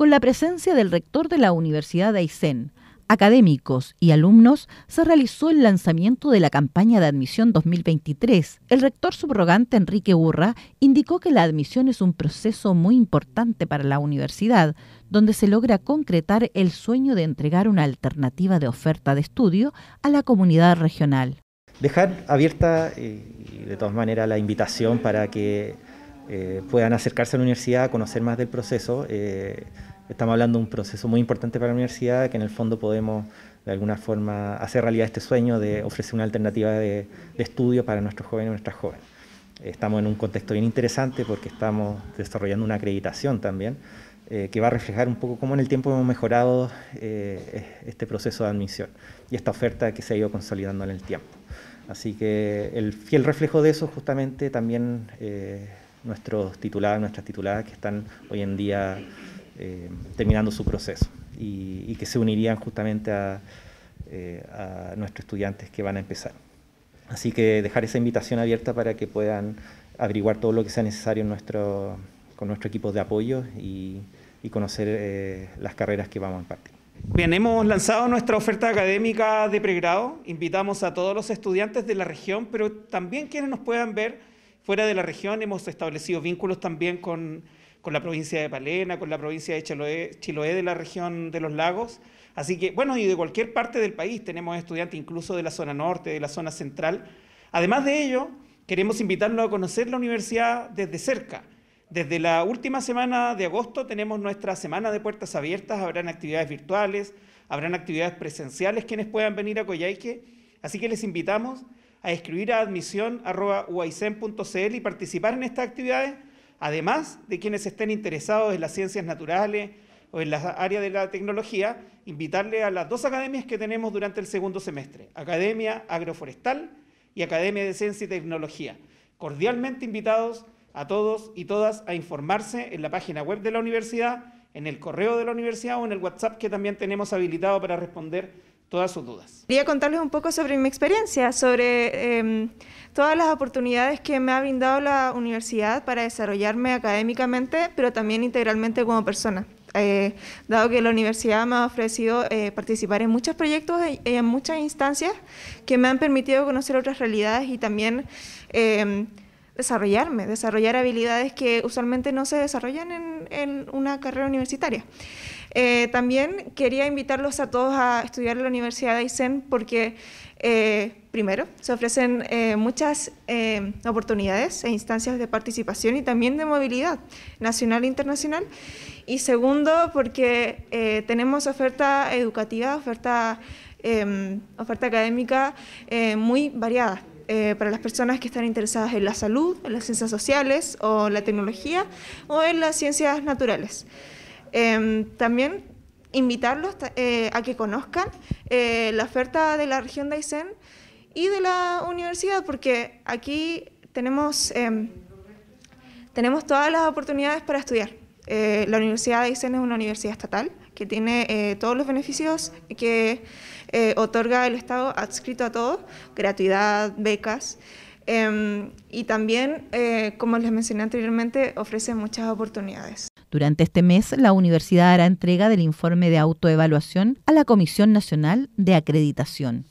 Con la presencia del rector de la Universidad de Aysén, académicos y alumnos, se realizó el lanzamiento de la campaña de admisión 2023. El rector subrogante Enrique Urra indicó que la admisión es un proceso muy importante para la universidad, donde se logra concretar el sueño de entregar una alternativa de oferta de estudio a la comunidad regional. Dejar abierta, eh, de todas maneras, la invitación para que eh, puedan acercarse a la universidad, a conocer más del proceso. Eh, estamos hablando de un proceso muy importante para la universidad, que en el fondo podemos de alguna forma hacer realidad este sueño de ofrecer una alternativa de, estudio para nuestros jóvenes y nuestras jóvenes. Estamos en un contexto bien interesante porque estamos desarrollando una acreditación también, eh, que va a reflejar un poco cómo en el tiempo hemos mejorado eh, este proceso de admisión y esta oferta que se ha ido consolidando en el tiempo. Así que el fiel reflejo de eso justamente también eh, nuestros titulados, nuestras tituladas que están hoy en día eh, terminando su proceso y, que se unirían justamente eh, a, nuestros estudiantes que van a empezar. Así que dejar esa invitación abierta para que puedan averiguar todo lo que sea necesario con nuestro equipo de apoyo y, conocer eh, las carreras que vamos a impartir. Bien, hemos lanzado nuestra oferta académica de pregrado. Invitamos a todos los estudiantes de la región, pero también quienes nos puedan ver fuera de la región. Hemos establecido vínculos también con con la provincia de Palena, con la provincia de Chiloé, de la región de los lagos. Así que, bueno, y de cualquier parte del país tenemos estudiantes, incluso de la zona norte, de la zona central. Además de ello, queremos invitarlos a conocer la universidad desde cerca. Desde la última semana de agosto tenemos nuestra semana de puertas abiertas, habrán actividades virtuales, habrán actividades presenciales quienes puedan venir a Coyhaique, así que les invitamos a escribir a admisión.uaicen.cl y participar en estas actividades además de quienes estén interesados en las ciencias naturales o en las áreas de la tecnología, invitarle a las dos academias que tenemos durante el segundo semestre, Academia Agroforestal y Academia de Ciencia y Tecnología. Cordialmente invitados a todos y todas a informarse en la página web de la universidad, en el correo de la universidad o en el WhatsApp que también tenemos habilitado para responder todas sus dudas. Quería contarles un poco sobre mi experiencia, sobre em, todas las oportunidades que me ha brindado la universidad para desarrollarme académicamente, pero también integralmente como persona. Eh, dado que la universidad me ha ofrecido eh, participar en muchos proyectos y en muchas instancias que me han permitido conocer otras realidades y también em, desarrollarme, desarrollar habilidades que usualmente no se desarrollan en una carrera universitaria. Eh, también quería invitarlos a todos a estudiar en la Universidad de Aysén porque, eh, primero, se ofrecen eh, muchas oportunidades e instancias de participación y también de movilidad nacional e internacional. Y segundo, porque tenemos oferta educativa, oferta, académica muy variada. para las personas que están interesadas en la salud, en las ciencias sociales o la tecnología o en las ciencias naturales. Em, también invitarlos eh, a que conozcan eh, la oferta de la región de Aysén y de la universidad, porque aquí tenemos, em, tenemos todas las oportunidades para estudiar. Eh, la Universidad de Aysén es una universidad estatal que tiene todos los beneficios que otorga el Estado adscrito a todos, gratuidad, becas. Em, y también, como les mencioné anteriormente, ofrece muchas oportunidades. Durante este mes, la universidad hará entrega del informe de autoevaluación a la Comisión Nacional de Acreditación.